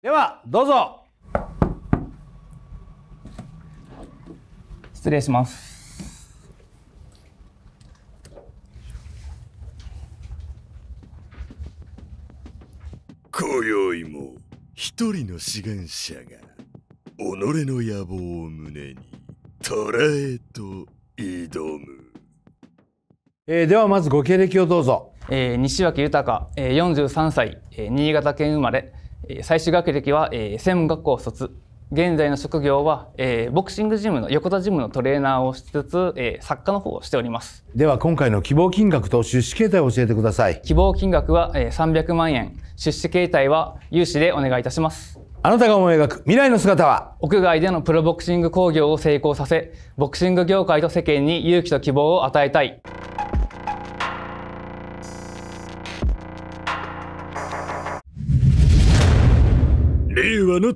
ではどうぞ失礼します今宵も一人の志願者が己の野望を胸に捉えと挑むえー、ではまずご経歴をどうぞ、えー、西脇豊、えー、43歳、えー、新潟県生まれ最終学歴は、えー、専門学校卒現在の職業は、えー、ボクシングジムの横田ジムのトレーナーをしつつ、えー、作家の方をしておりますでは今回の希望金額と出資形態を教えてください希望金額は、えー、300万円出資形態は融資でお願いいたしますあなたが思い描く未来の姿は屋外でのプロボクシング興行を成功させボクシング業界と世間に勇気と希望を与えたいあな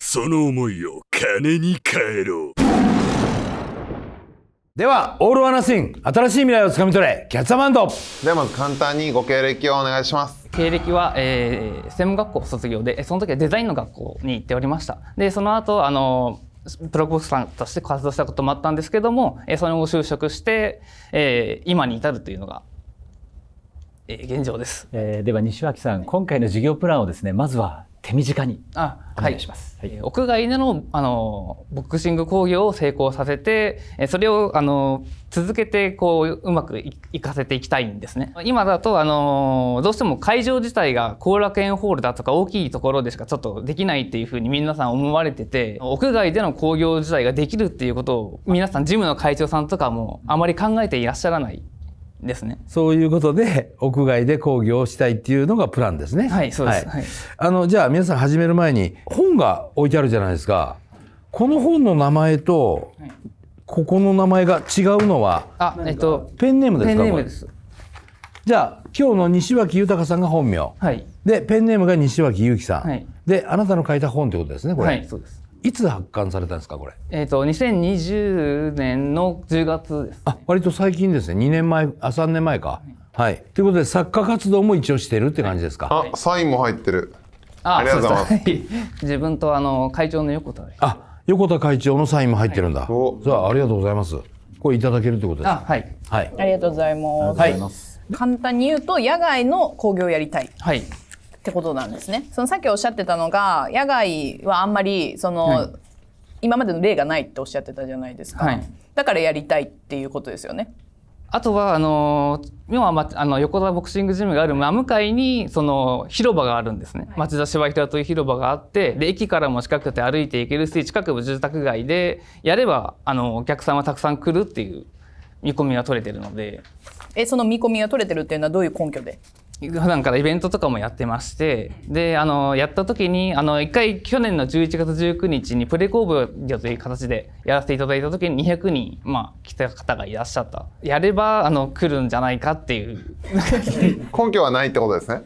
その思いを金に変えろではオール・ア・ナシン新しい未来をつかみ取れキャッツ・ア・マンドではまず簡単にご経歴をお願いします経歴は、えー、専門学校卒業でその時はデザインの学校に行っておりましたでその後あのプロボクサーとして活動したこともあったんですけども、えその後就職して、えー、今に至るというのが現状です、えー、では西脇さん今回の授業プランをですねまずは手短にお願いします。はい、はい、屋外でのあのボクシング講義を成功させて、それをあの続けてこううまくいかせていきたいんですね。今だとあのどうしても会場自体が後楽園ホールだとか大きいところでしかちょっとできないっていうふうに皆さん思われてて、屋外での興行自体ができるっていうことを皆さんジムの会長さんとかもあまり考えていらっしゃらないですね。そういうことで、屋外で講義をしたいっていうのがプランですね。はい、そうです。はい、あの、じゃあ皆さん始める前に、本が置いてあるじゃないですか。この本の名前と、ここの名前が違うのは、あ、えっと、ペンネームですかペンネームです。じゃあ、今日の西脇豊さんが本名。はい。で、ペンネームが西脇祐樹さん。はい。で、あなたの書いた本ってことですね、これ。はい、そうです。いつ発刊されたんですかこれ。えっ、ー、と2020年の10月です、ね、あ、割と最近ですね。2年前、あ、3年前か。はい。ということで作家活動も一応してるって感じですか。はい、あ、サインも入ってる。あ、ありがとうございます。自分とあの会長の横田。あ、横田会長のサインも入ってるんだ。はい、あ、ありがとうございます。これいただけるってことですはい。はい。ありがとうございます。はい。簡単に言うと野外の工業をやりたい。はい。ってことなんですね。そのさっきおっしゃってたのが野外はあんまりその、はい、今までの例がないっておっしゃってたじゃないですか、はい、だからやりたいっていうことですよね。あとはあの今は、ま、あの横田ボクシングジムがある真向かいにその広場があるんですね、はい、町田芝平という広場があってで駅からも近くて歩いて行けるし近くも住宅街でやればあのお客さんはたくさん来るっていう見込みが取れてるのでえその見込みが取れてるっていうのはどういう根拠で普段からイベントとかもやってましてであのやった時にあの1回去年の11月19日にプレコーブという形でやらせていただいた時に200人、まあ、来た方がいらっしゃったやればあの来るんじゃないかっていう 根拠はないってことですね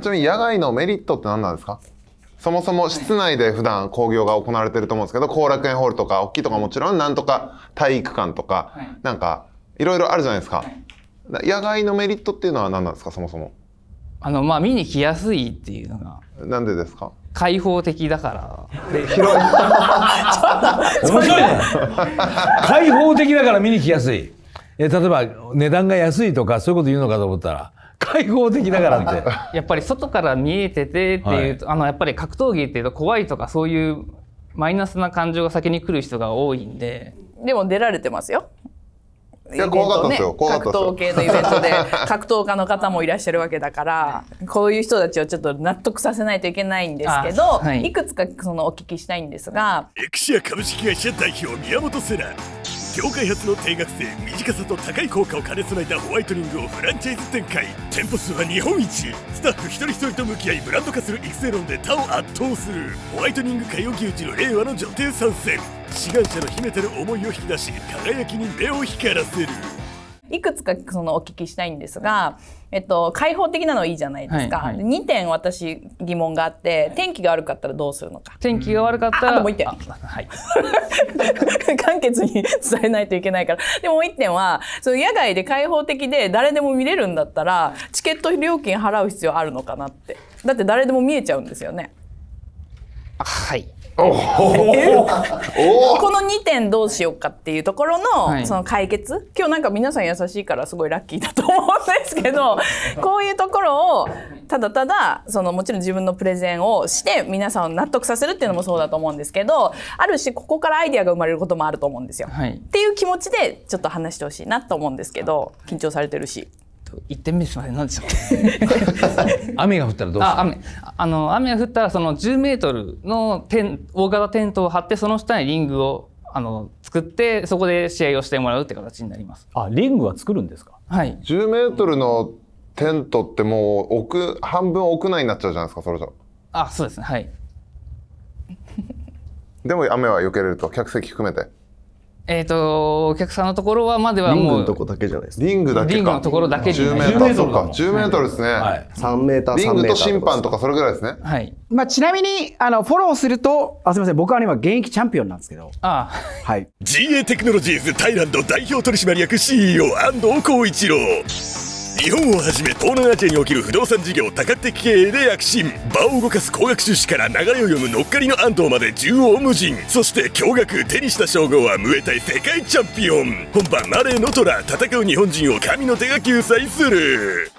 ちなみに野外のメリットって何なんですかそもそも室内で普段工業が行われてると思うんですけど後楽園ホールとか大きいとかもちろんなんとか体育館とか、はい、なんかいろいろあるじゃないですか、はい、野外のメリットっていうのは何なんですかそもそもあのまあ見に来やすいっていうのがなんでですか開放的だからで広い 面白いね開放的だから見に来やすいえ例えば値段が安いとかそういうこと言うのかと思ったら開放的だからってやっぱり外から見えててっていう、はい、あのやっぱり格闘技っていうと怖いとかそういうマイナスな感情が先に来る人が多いんででも出られてますよイベね格闘系のイベントで 格闘家の方もいらっしゃるわけだからこういう人たちをちょっと納得させないといけないんですけど、はい、いくつかそのお聞きしたいんですがエクシア株式会社代表宮本瀬奈業界初の定額制短さと高い効果を兼ね備えたホワイトニングをフランチャイズ展開店舗数は日本一スタッフ一人一人と向き合いブランド化する育成論で他を圧倒するホワイトニング海洋牛耳の令和の女帝参戦志願者の秘めてる思いを引き出し輝きに目を光らせるいくつかそのお聞きしたいんですが、えっと、開放的なのはいいじゃないですか、はいはい、2点私疑問があって、天気が悪かったらどうするのか天気が悪かったらもう1点、はい、簡潔に伝えないといけないからでもう1点はその野外で開放的で誰でも見れるんだったらチケット料金払う必要あるのかなってだって誰でも見えちゃうんですよねはいこの2点どうしようかっていうところのその解決今日なんか皆さん優しいからすごいラッキーだと思うんですけどこういうところをただただそのもちろん自分のプレゼンをして皆さんを納得させるっていうのもそうだと思うんですけどあるしここからアイデアが生まれることもあると思うんですよ。はい、っていう気持ちでちょっと話してほしいなと思うんですけど緊張されてるし。一点目すません何でしたっけ雨が降ったらどうするあ雨あの雨が降ったらその10メートルのテン大型テントを張ってその下にリングをあの作ってそこで試合をしてもらうって形になりますあリングは作るんですかはい10メートルのテントってもう奥半分屋内になっちゃうじゃないですかそれじゃあそうですねはいでも雨は避けれると客席含めてえっ、ー、と、お客さんのところはまではもう。リングのとこだけじゃないですリングだけリングのところだけ10メートルとか。10メートルですね。はい。3メーター、リングと審判とかそれぐらいですね。はい。まあ、ちなみに、あの、フォローすると、あ、すみません。僕は今現役チャンピオンなんですけど。ああ。はい。GA テクノロジーズタイランド代表取締役 CEO& 光一郎。日本をはじめ東南アジアにおける不動産事業多角的経営で躍進場を動かす高額出資から流れを読む乗っかりの安藤まで縦横無尽そして驚愕手にした称号は無エタイ世界チャンピオン本番マレー・ノトラ戦う日本人を神の手が救済する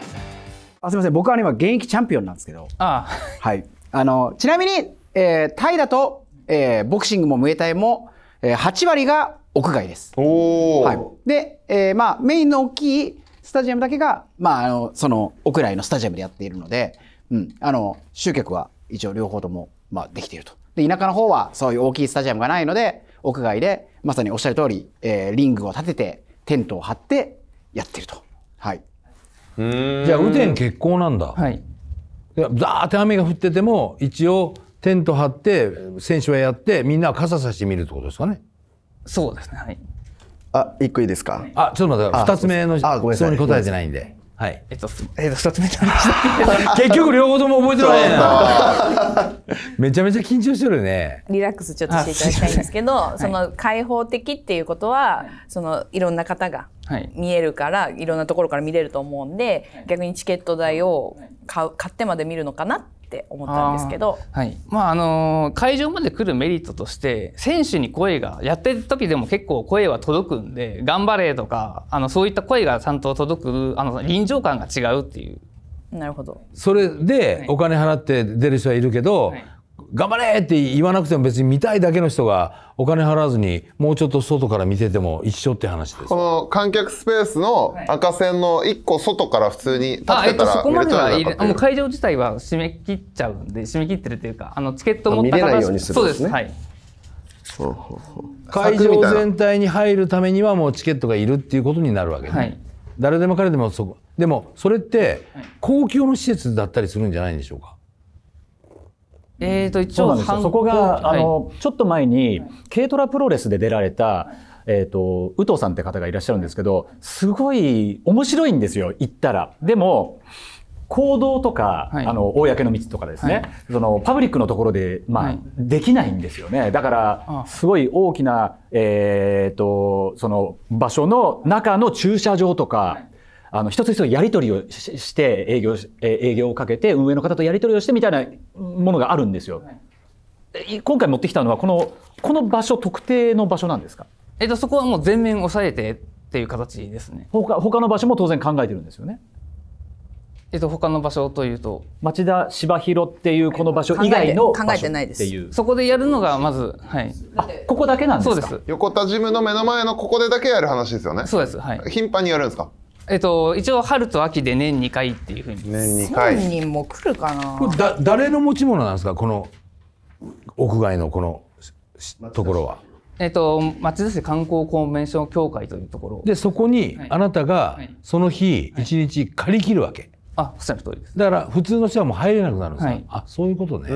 あすみません僕は今現役チャンピオンなんですけどああはいあのちなみに、えー、タイだと、えー、ボクシングもムエタイも、えー、8割が屋外です。はい、で、えー、まあメインの大きいスタジアムだけが、まあ、あの、その、屋内のスタジアムでやっているので、うん、あの、集客は一応両方とも、まあ、できていると。で、田舎の方はそういう大きいスタジアムがないので、屋外で、まさにおっしゃる通り、えー、リングを立てて、テントを張ってやってると。はい。じゃあ、雨天結構なんだ。はい。ザーって雨が降ってても、一応、テント張って、選手はやって、みんなは傘さしてみるってことですかね。そうですね。はい。あ、一個いいですか。あ、ちょっと待って、二つ目の質問に答えてないんで。はい。えっと、えっと、二つ目結局両方とも覚えてないめちゃめちゃ緊張してるね。リラックスちょっとしていただきたいんですけど、その開放的っていうことは、そのいろんな方が見えるから、い、ろんなところから見れると思うんで、逆にチケット代を買う買ってまで見るのかなっって思ったんですけど、はいまああのー、会場まで来るメリットとして選手に声がやってる時でも結構声は届くんで「頑張れ」とかあのそういった声がちゃんと届くあの臨場感が違うっていう。なるほどそれでお金払って出る人はいるけど、はい頑張れって言わなくても別に見たいだけの人がお金払わずにもうちょっと外から見てても一緒って話ですこの観客スペースの赤線の1個外から普通に立ってたら、はい、そこまではいう会場自体は締め切っちゃうんで締め切ってるというかあのチケット持った方見れないようにするんですねそうですはい会場全体に入るためにはもうチケットがいるっていうことになるわけね、はい、誰でも彼でもそこでもそれって公共の施設だったりするんじゃないんでしょうかえー、と一応そこが、あのちょっと前に軽トラプロレスで出られた、えーと、宇藤さんって方がいらっしゃるんですけどすごい面白いんですよ行ったら。でも行動とか、はい、あの公の道とかですね、はい、そのパブリックのところで、まあ、はい、できないんですよねだからすごい大きな、えーと、とその場所の中の駐車場とか。あの、一つ一つやり取りをして、営業、営業をかけて、運営の方とやり取りをしてみたいなものがあるんですよ。今回持ってきたのは、この、この場所、特定の場所なんですかえっと、そこはもう全面押さえてっていう形ですね。他、他の場所も当然考えてるんですよね。えっと、他の場所というと町田芝広っていうこの場所以外の考えてないですそこでやるのがまず、はい、あここだけなんですかそうです横田ジムの目の前のここでだけやる話ですよねそうです、はい、頻繁にやるんですかえっと、一応春と秋で年2回っていうふうに年2回1000人も来るかなだ誰の持ち物なんですかこの屋外のこのところはえっと町田市観光コンベンション協会というところでそこにあなたがその日一日借り切るわけ、はいはいあ、おっしゃる通りです。だから普通の人はもう入れなくなるんですか。はい、あ、そういうことね。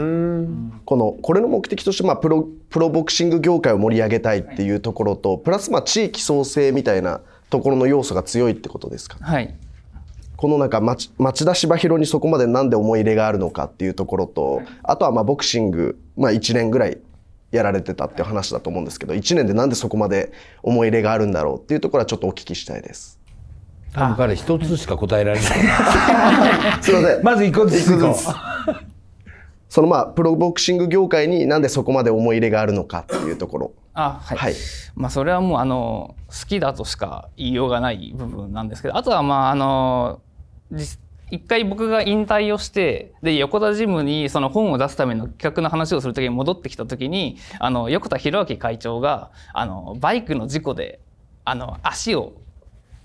このこれの目的としてまあプロプロボクシング業界を盛り上げたいっていうところと、プラスまあ地域創生みたいなところの要素が強いってことですか、はい、このなんか町町田柴弘にそこまで何で思い入れがあるのかっていうところとあとはまあボクシング、まあ、1年ぐらいやられてたっていう話だと思うんですけど1年でなんでそこまで思い入れがあるんだろうっていうところはちょっとお聞きしたいです。多分彼一つしか答えられない。すいません。まず一個ずつ。そのまあプロボクシング業界になんでそこまで思い入れがあるのかっていうところ。あはい、はい、まあ、それはもうあの好きだとしか言いようがない部分なんですけどあとはまああの一回僕が引退をしてで横田ジムにその本を出すための企画の話をする時に戻ってきた時にあの横田博明会長があのバイクの事故であの足を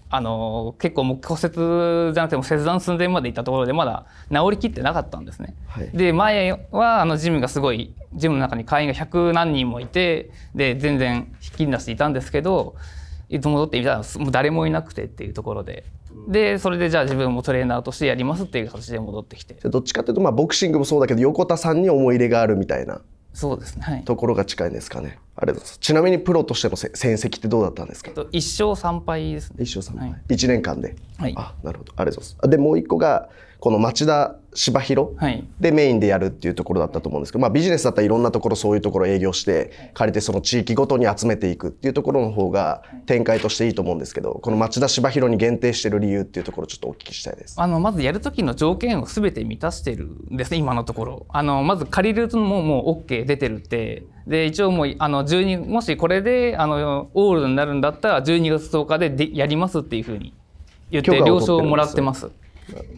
あの結構もう骨折じゃなくても切断寸前までいったところでまだ治りきってなかったんですね。はい、で前はあのジムがすごいジムの中に会員が100何人もいてで全然ひっきりなしていたんですけどいつ戻ってみたらもう誰もいなくてっていうところで。でそれでじゃあ自分もトレーナーとしてやりますっていう形で戻ってきてどっちかっていうとまあボクシングもそうだけど横田さんに思い入れがあるみたいなそうですね、はい、ところが近いんですかねありがとうございますちなみにプロとしての戦績ってどうだったんですか、えっと、一勝3敗です、ね、一勝3敗、はい、年間で、はい、あなるほどありがとうございますでもう一個がこの町田芝広でメインでやるっていうところだったと思うんですけど、まあ、ビジネスだったらいろんなところそういうところ営業して借りてその地域ごとに集めていくっていうところの方が展開としていいと思うんですけどこの町田芝広に限定してる理由っていうところちょっとお聞きしたいですあのまずやる時の条件をすべて満たしてるんですね今のところあのまず借りるのももう OK 出てるってで一応もうあの12もしこれであのオールになるんだったら12月10日ででやりますっていうふうに言って了承をもらってます。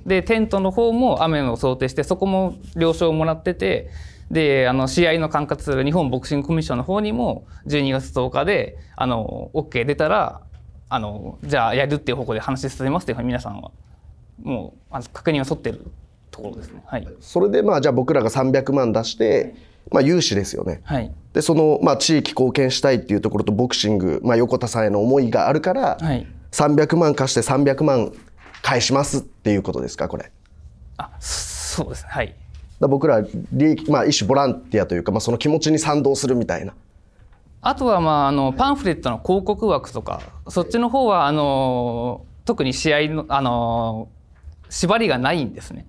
でテントの方も雨を想定してそこも了承をもらっててであの試合の管轄する日本ボクシングコミッションの方にも12月10日であの OK 出たらあのじゃあやるっていう方向で話進めますというふうに皆さんはもう確認を取ってるところですね。はい、それでまあじゃあ僕らが300万出して、まあ、融資ですよね、はい、でその、まあ、地域貢献したいっていうところとボクシング、まあ、横田さんへの思いがあるから、はい、300万貸して300万返しますっていうことですかこれあそうですねはいだ僕ら利益、まあ、一種ボランティアというか、まあ、その気持ちに賛同するみたいなあとは、まあ、あのパンフレットの広告枠とかそっちの方はあの特に試合のあの縛りがないんですね。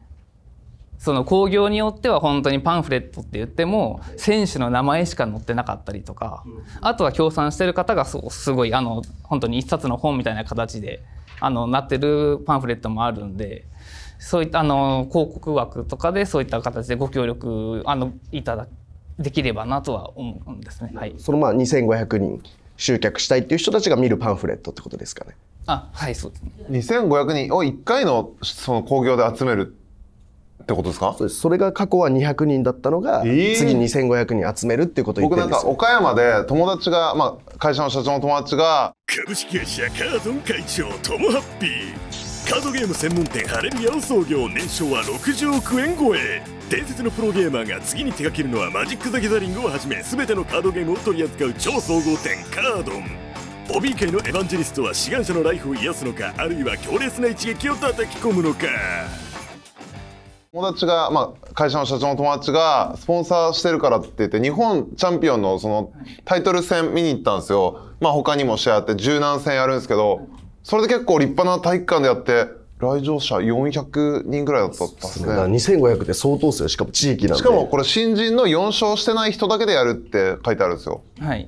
その興行によっては本当にパンフレットって言っても選手の名前しか載ってなかったりとかあとは協賛してる方がすごいあの本当に一冊の本みたいな形であのなってるパンフレットもあるんで。そういったあの広告枠とかでそういった形でご協力あのいただできればなとは思うんですね。はい。そのまあ2500人集客したいっていう人たちが見るパンフレットってことですかね。あ、はいそうですね。2500人を1回のその工業で集めるってことですかそうですそれが過去は200人だったのが、えー、次2500人集めるっていうことを言ってんです僕なんか岡山で友達が、まあ、会社の社長の友達が株式会社カードン会長トモハッピーカードゲーム専門店ハレミアを創業年商は60億円超え伝説のプロゲーマーが次に手掛けるのはマジック・ザ・ギザリングをはじめ全てのカードゲームを取り扱う超総合店カードンボビー界のエヴァンジェリストは志願者のライフを癒すのかあるいは強烈な一撃を叩き込むのか友達が、まあ、会社の社長の友達がスポンサーしてるからって言って日本チャンピオンのそのタイトル戦見に行ったんですよ、まあ、他にも試合あって柔軟戦やるんですけどそれで結構立派な体育館でやって来場者400人ぐらいだったっすね2500って相当数すよしかも地域なんでしかもこれ新人の4勝してない人だけでやるって書いてあるんですよはい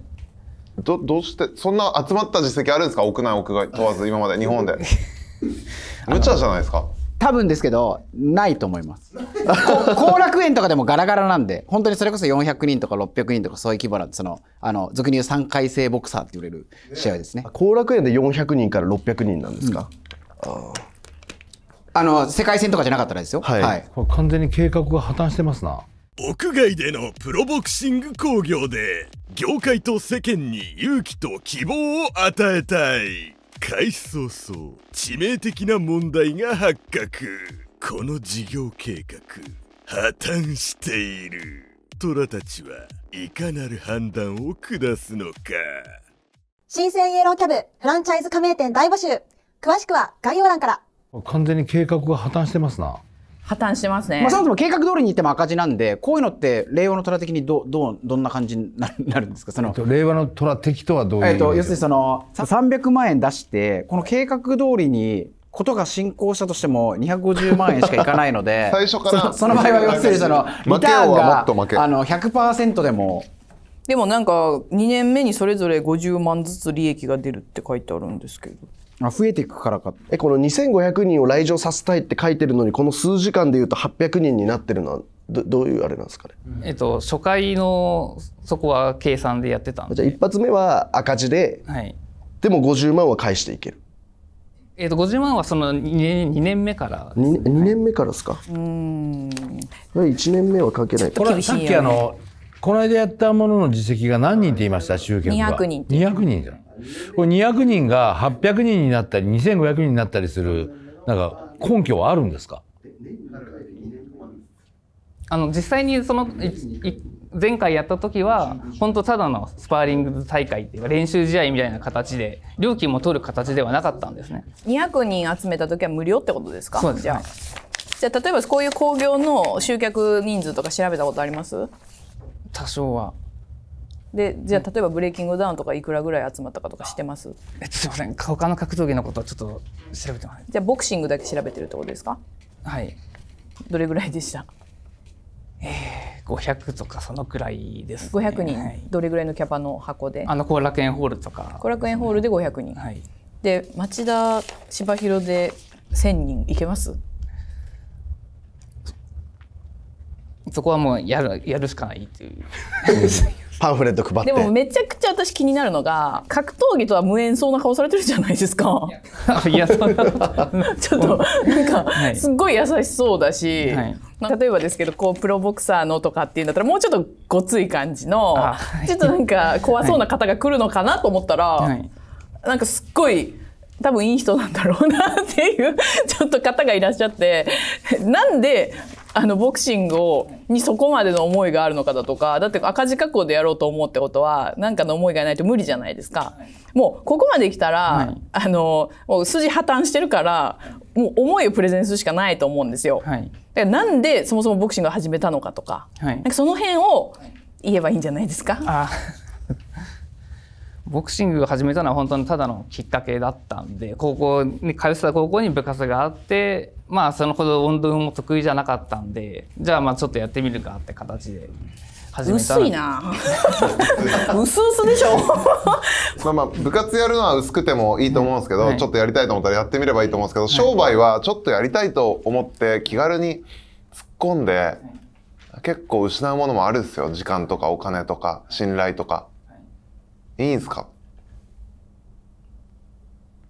どどうしてそんな集まった実績あるんですか屋内屋外問わず今まで日本で 無茶じゃないですか多分ですけどないと思います 後楽園とかでもガラガラなんで本当にそれこそ400人とか600人とかそういう規模なんでそのあの俗に言う3回生ボクサーって言われる試合ですね後、ね、楽園で400人から600人なんですか、うん、ああの世界戦とかじゃなかったらですよ、はい、はい、完全に計画が破綻してますな屋外でのプロボクシング興行で業界と世間に勇気と希望を与えたい開始早々致命的な問題が発覚この事業計画破綻している虎たちはいかなる判断を下すのか新生イエローキャブフランチャイズ加盟店大募集詳しくは概要欄から完全に計画が破綻してますな破綻しますね。まあ、そもそも計画通りにいっても赤字なんで、こういうのって令和の虎的にどどうどんな感じになるんですか。その、えっと、令和の虎的とはどういう。えっと要するにその300万円出してこの計画通りにことが進行したとしても250万円しかいかないので 最初からその場合は要するにそのリターンがあの100%でもでもなんか2年目にそれぞれ50万ずつ利益が出るって書いてあるんですけどあ増えていくからかえこの2500人を来場させたいって書いてるのにこの数時間でいうと800人になってるのはどどういうあれなんですかね、えっと、初回のそこは計算でやってたんでじゃあ一発目は赤字で、はい、でも50万は返していけるえっと50万はその2年 ,2 年目からね、2, 年目からですかうん1年目はかけない、これさっきあのこの間やったものの実績が何人って言いました集客が200人200人じゃんこれ200人が800人になったり2500人になったりするなんか根拠はあるんですかあの実際にその前回やった時は本当ただのスパーリング大会っていうか練習試合みたいな形で料金も取る形ではなかったんですね200人集めた時は無料ってことですかそうです、ね、じゃあ例えばこういう興行の集客人数とか調べたことあります多少はでじゃあ例えばブレイキングダウンとかいくらぐらい集まったかとかしてますえすいません他の格闘技のことはちょっと調べてますじゃあボクシングだけ調べてるってことですかはいどれぐらいでしたえー、500とかそのくらいです、ね、500人、はい、どれぐらいのキャパの箱であの後楽園ホールとか後、楽園ホールで500人、はい、で町田芝広で1,000人いけますそこはもうやるやるしかないっていう パンフレット配ってでもめちゃくちゃ私気になるのが格闘技とは無縁そうな顔されてるじゃないですかいやそんな ちょっとなんか、すっごい優しそうだし、はい例えばですけどこうプロボクサーのとかっていうんだったらもうちょっとごつい感じの、ちょっとなんか怖そうな方が来るのかなと思ったら、はい、なんかすっごい多分いい人なんだろうなっていうちょっと方がいらっしゃってなんであのボクシングをにそこまでの思いがあるのかだとかだって赤字覚悟でやろうと思うってことは何かの思いがないと無理じゃないですか。もうここまで来たら、はい、あのもう筋破綻してるからもう思いをプレゼンするしかないと思うんですよ。はい、なんでそもそもボクシングを始めたのかとかはい、なんかその辺を言えばいいんじゃないですか。ボクシングを始めたのは本当にただのきっかけだったんで高校に通ってた高校に部活があってまあそのほど運動も得意じゃなかったんでじゃあまあちょっとやってみるかって形で。始めた薄いな 薄々でしょ まあまあ部活やるのは薄くてもいいと思うんですけど、はい、ちょっとやりたいと思ったらやってみればいいと思うんですけど、はい、商売はちょっとやりたいと思って気軽に突っ込んで、はい、結構失うものもあるんですよ時間とかお金とか信頼とか。いいですか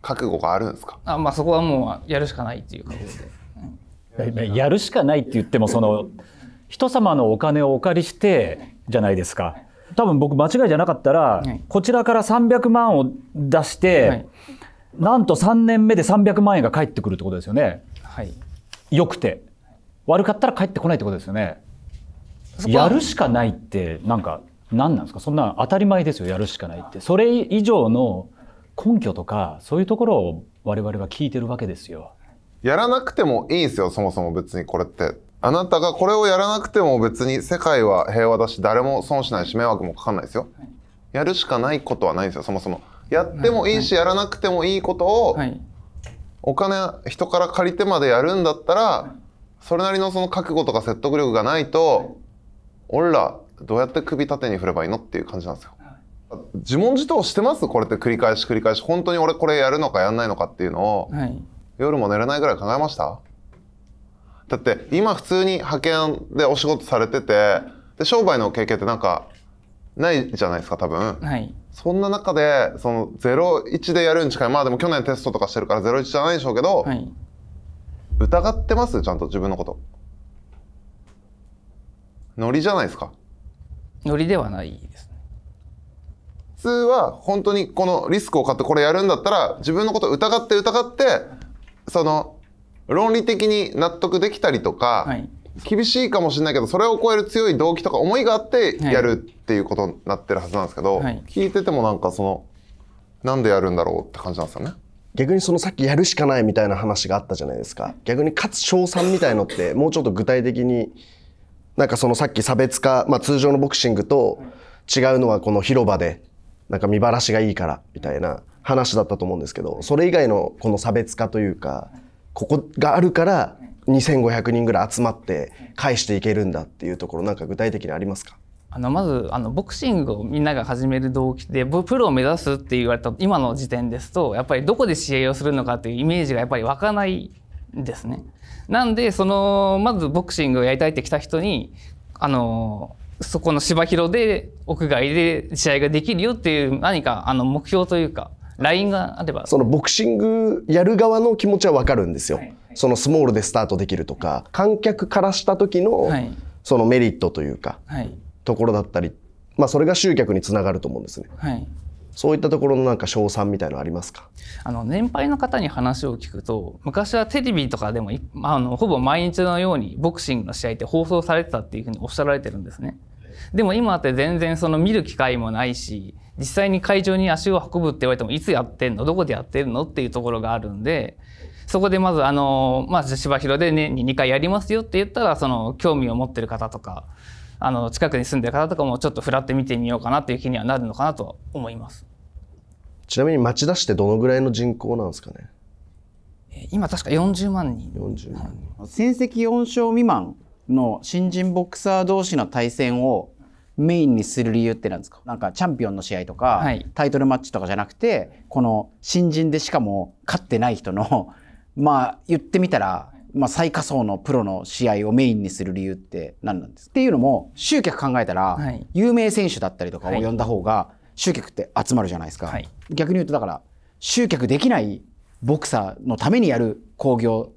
覚悟があるんですかあ、まあ、そこはもうやるしかないっていうで、うん、やるしかないって言ってもその人様のお金をお借りしてじゃないですか多分僕間違いじゃなかったら、はい、こちらから300万を出して、はい、なんと3年目で300万円が返ってくるってことですよね、はい、よくて悪かったら返ってこないってことですよねやるしかないってなんか何なんですかそんな当たり前ですよやるしかないってそれ以上の根拠とかそういうところを我々は聞いてるわけですよやらなくてもいいんですよそもそも別にこれってあなたがこれをやらなくても別に世界は平和だし誰も損しないし迷惑もかかんないですよやるしかないことはないんですよそもそもやってもいいし、やらなくてもいいことを、お金人から借りてまでやるんだったら、それなりのその覚悟とか説得力がないと、俺らどうやって首縦に振ればいいのっていう感じなんですよ。自問自答してますこれって繰り返し繰り返し本当に俺これやるのかやんないのかっていうのを、はい、夜も寝れないぐらい考えましただって今普通に派遣でお仕事されててで商売の経験ってなんかないじゃないですか多分、はい、そんな中でその01でやるに近いまあでも去年テストとかしてるから01じゃないでしょうけど、はい、疑ってますちゃんと自分のことノリじゃないですかノリではないですね普通は本当にこのリスクを買ってこれやるんだったら自分のことを疑って疑ってその論理的に納得できたりとか、はい、厳しいかもしれないけどそれを超える強い動機とか思いがあってやるっていうことになってるはずなんですけど、はい、聞いててもなんかそのなんでやるんだろうって感じなんですよね。逆にそのさっきやるしかないみたいな話があったじゃないですか逆に勝つ賞賛みたいのってもうちょっと具体的になんかそのさっき差別化、まあ、通常のボクシングと違うのはこの広場でなんか見晴らしがいいからみたいな話だったと思うんですけどそれ以外のこの差別化というかここがあるから2500人ぐらい集まって返していけるんだっていうところなんか具体的にありますかあのまずあのボクシングをみんなが始める動機でプロを目指すって言われた今の時点ですとやっぱりどこで試合をするのかっていうイメージがやっぱり湧かないんですね。なんでそのまずボクシングをやりたいって来た人にあのそこの芝広で屋外で試合ができるよっていう何かあの目標というかラインがあればそのボクシングやる側の気持ちは分かるんですよ、はいはい、そのスモールでスタートできるとか、観客からした時の、はい、そのメリットというか、はい、ところだったり、まあ、それが集客につながると思うんですね。はいそういったところのなんか賞賛みたいのありますかあの年配の方に話を聞くと昔はテレビとかでもあのほぼ毎日のようにボクシングの試合って放送されてたっていうふうにおっしゃられてるんですね。でも今って全然その見る機会もないし実際に会場に足を運ぶって言われてもいつやってんのどこでやってるのっていうところがあるんでそこでまずあのまあ芝広で年に2回やりますよって言ったらその興味を持ってる方とかあの近くに住んでる方とかもちょっとふらって見てみようかなという気にはなるのかなと思いますちなみに町田市ってどのぐらいの人口なんですかね今確か40万人40万人、戦績4勝未満の新人ボクサー同士の対戦をメインにする理由ってなんですかなんかチャンピオンの試合とか、はい、タイトルマッチとかじゃなくてこの新人でしかも勝ってない人の まあ言ってみたらまあ、最下層のプロの試合をメインにする理由って何なんですっていうのも集客考えたら、有名選手だったりとかを呼んだ方が集客って集まるじゃないですか、はい、逆に言うとだから集客できないボクサーのためにやる興行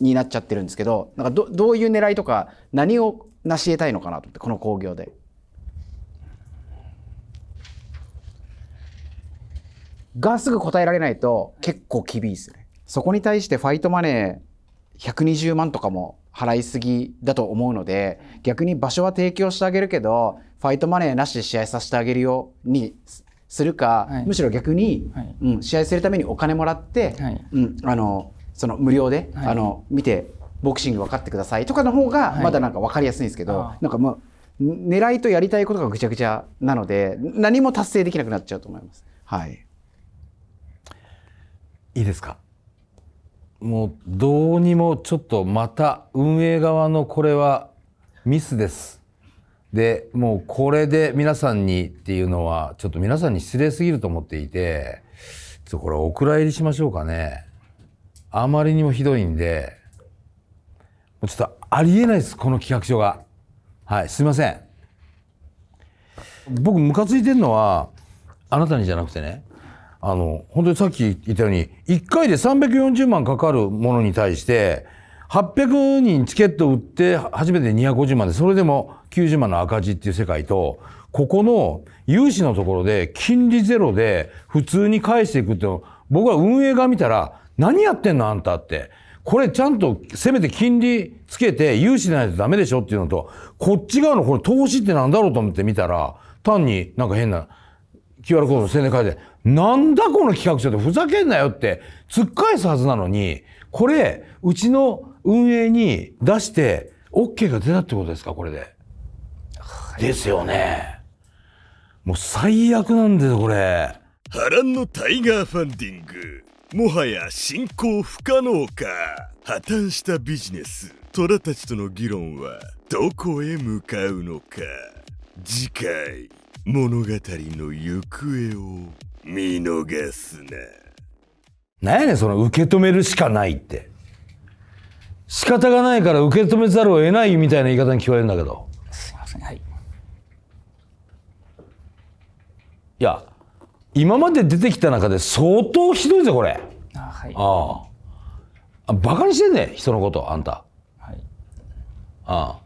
になっちゃってるんですけどなんかどどういう狙いとか何を成し得たいのかなと思ってこの興行で。がすぐ答えられないと結構厳しいですね。そこに対してファイトマネー120万とかも払いすぎだと思うので逆に場所は提供してあげるけどファイトマネーなしで試合させてあげるようにするか、はい、むしろ逆に、はい、うん、試合するためにお金もらって、はい、うん、あのその無料で、あの見てボクシング分かってくださいとかの方がまだなんか分かりやすいんですけど、なんかもう狙いとやりたいことがぐちゃぐちゃなので何も達成できなくなっちゃうと思います。はい、いいですかもうどうにもちょっとまた運営側のこれはミスです。でもうこれで皆さんにっていうのはちょっと皆さんに失礼すぎると思っていてちょっとこれお蔵入りしましょうかねあまりにもひどいんでもうちょっとありえないですこの企画書がはいすいません僕ムカついてるのはあなたにじゃなくてねあの、本当にさっき言ったように、1回で340万かかるものに対して、800人チケット売って初めて250万で、それでも90万の赤字っていう世界と、ここの融資のところで金利ゼロで普通に返していくっての、僕は運営側見たら、何やってんのあんたって。これちゃんとせめて金利つけて融資ないとダメでしょっていうのと、こっち側のこれ投資ってなんだろうと思って見たら、単になんか変な QR コードの宣伝会で、なんだこの企画書ってふざけんなよって突っ返すはずなのに、これ、うちの運営に出して OK が出たってことですか、これで。はい、ですよね。もう最悪なんでよ、これ。波乱のタイガーファンディング。もはや進行不可能か。破綻したビジネス。虎たちとの議論はどこへ向かうのか。次回。物語の行方を見逃すな。なんやねん、その受け止めるしかないって。仕方がないから受け止めざるを得ないみたいな言い方に聞こえるんだけど。すいません、はい。いや、今まで出てきた中で相当ひどいぜ、これ。あ、はい。ああ。あバカにしてんね人のこと、あんた。はい。ああ。